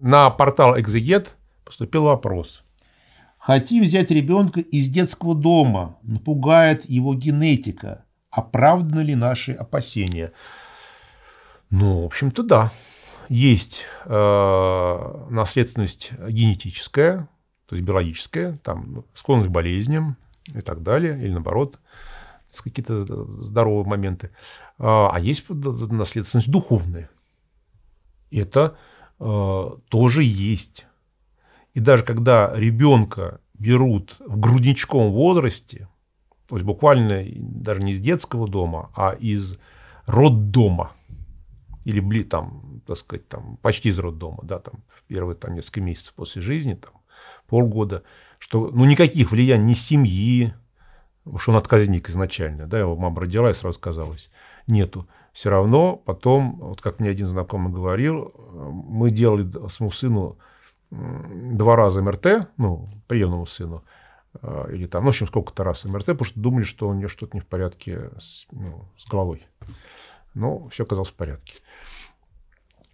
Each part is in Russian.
На портал «Экзегет» поступил вопрос. Хотим взять ребенка из детского дома, напугает его генетика. Оправданы ли наши опасения? Ну, в общем-то, да. Есть э, наследственность генетическая, то есть биологическая, там ну, склонность к болезням и так далее, или наоборот, какие-то э, здоровые моменты. А, а есть наследственность духовная. Это Э, тоже есть. И даже когда ребенка берут в грудничком возрасте, то есть буквально даже не из детского дома, а из роддома, или бли там, так сказать, там, почти из роддома, да, там, в первые там, несколько месяцев после жизни, там, полгода, что ну, никаких влияний ни семьи, Потому что он отказник изначально, да, его мама родила и сразу казалось, нету. Все равно потом, вот как мне один знакомый говорил, мы делали своему сыну два раза МРТ, ну, приемному сыну, э, или там, ну, в общем, сколько-то раз МРТ, потому что думали, что у нее что-то не в порядке с, ну, с головой. Но все оказалось в порядке.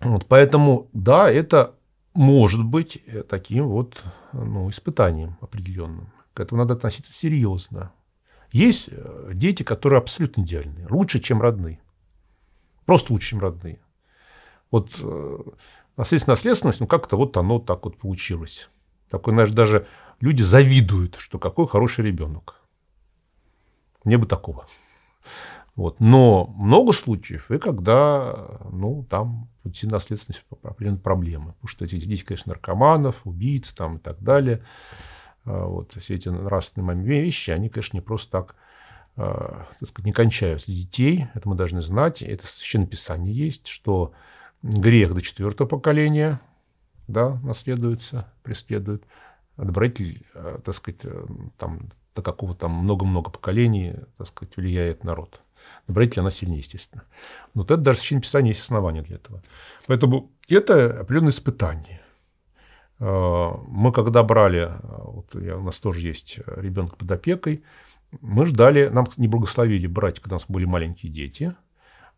Вот, поэтому, да, это может быть э, таким вот ну, испытанием определенным. К этому надо относиться серьезно. Есть э, дети, которые абсолютно идеальные, лучше, чем родные. Просто лучше, чем родные. Вот э, наследственная наследственность, ну, как-то вот оно так вот получилось. Такой, знаешь, даже люди завидуют, что какой хороший ребенок. Мне бы такого. Вот. Но много случаев, и когда ну, там пути наследственности определенные проблемы. Потому что эти дети, конечно, наркоманов, убийц там, и так далее. А, вот, все эти нравственные вещи, они, конечно, не просто так, а, так сказать, не кончаются для детей. Это мы должны знать. Это в Священном Писании есть, что грех до четвертого поколения да, наследуется, преследует. Отбратель, а, так сказать, э, там, до какого там много-много поколений, так сказать, влияет народ. Добродетель, она сильнее, естественно. Но вот это даже в Священном Писании есть основания для этого. Поэтому это определенное испытание. Мы когда брали я, у нас тоже есть э, ребенок под опекой. Мы ждали, нам не благословили брать, когда у нас были маленькие дети.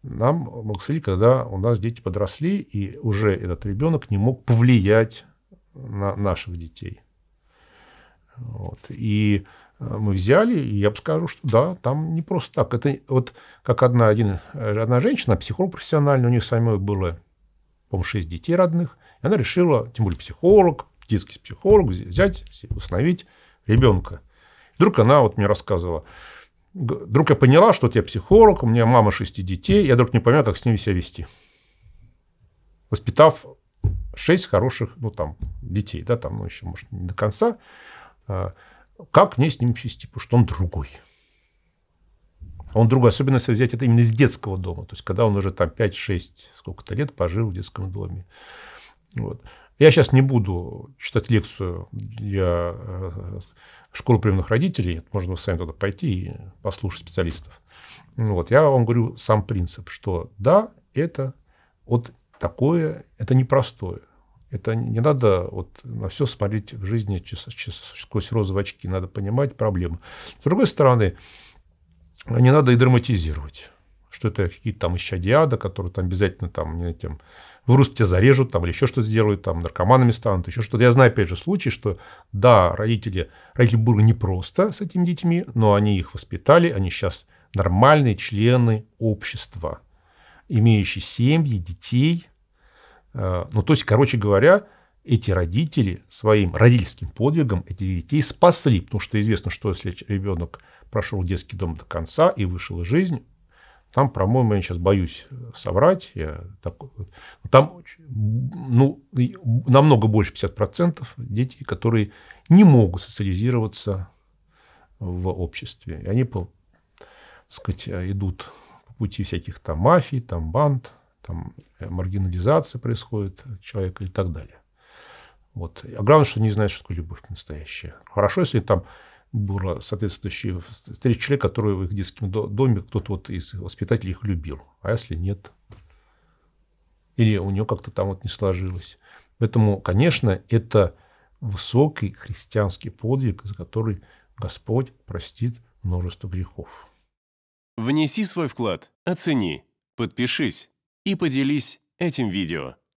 Нам благословили, когда у нас дети подросли, и уже этот ребенок не мог повлиять на наших детей. Вот. И э, мы взяли, и я бы скажу, что да, там не просто так. Это вот как одна, один, э, одна женщина, психолог профессиональный, у нее самой было, по-моему, шесть детей родных, и она решила, тем более психолог, детский психолог, взять, установить ребенка. Вдруг она вот мне рассказывала, вдруг я поняла, что вот я психолог, у меня мама шести детей, я вдруг не поняла, как с ними себя вести. Воспитав шесть хороших, ну, там, детей, да, там, ну, еще, может, не до конца, а, как мне с ним вести, потому что он другой. он другой, особенно если взять это именно из детского дома, то есть когда он уже там 5-6, сколько-то лет пожил в детском доме. Вот. Я сейчас не буду читать лекцию для э, школы приемных родителей. Можно сами туда пойти и послушать специалистов. Ну вот. Я вам говорю сам принцип, что да, это вот такое, это непростое. Это не надо вот на все смотреть в жизни сквозь розовые очки. Надо понимать проблемы. С другой стороны, не надо и драматизировать, что это какие-то там исчадиада, которые там обязательно там, не, там, в русском тебя зарежут, там, или еще что-то сделают, там, наркоманами станут, еще что-то. Я знаю, опять же, случай, что, да, родители, родители было непросто с этими детьми, но они их воспитали, они сейчас нормальные члены общества, имеющие семьи, детей. Э, ну, то есть, короче говоря, эти родители своим родительским подвигом эти детей спасли, потому что известно, что если ребенок прошел детский дом до конца и вышел из жизни, там, по-моему, я сейчас боюсь соврать. Я так... Там ну, намного больше 50% детей, которые не могут социализироваться в обществе. И они, так сказать, идут по пути всяких там мафий, там банд, там э, маргинализация происходит человека и так далее. Вот. А главное, что не знают, что такое любовь настоящая. Хорошо, если там было соответствующие встречи человек, который в их детском доме кто-то вот из воспитателей их любил. А если нет? Или у него как-то там вот не сложилось. Поэтому, конечно, это высокий христианский подвиг, за который Господь простит множество грехов. Внеси свой вклад, оцени, подпишись и поделись этим видео.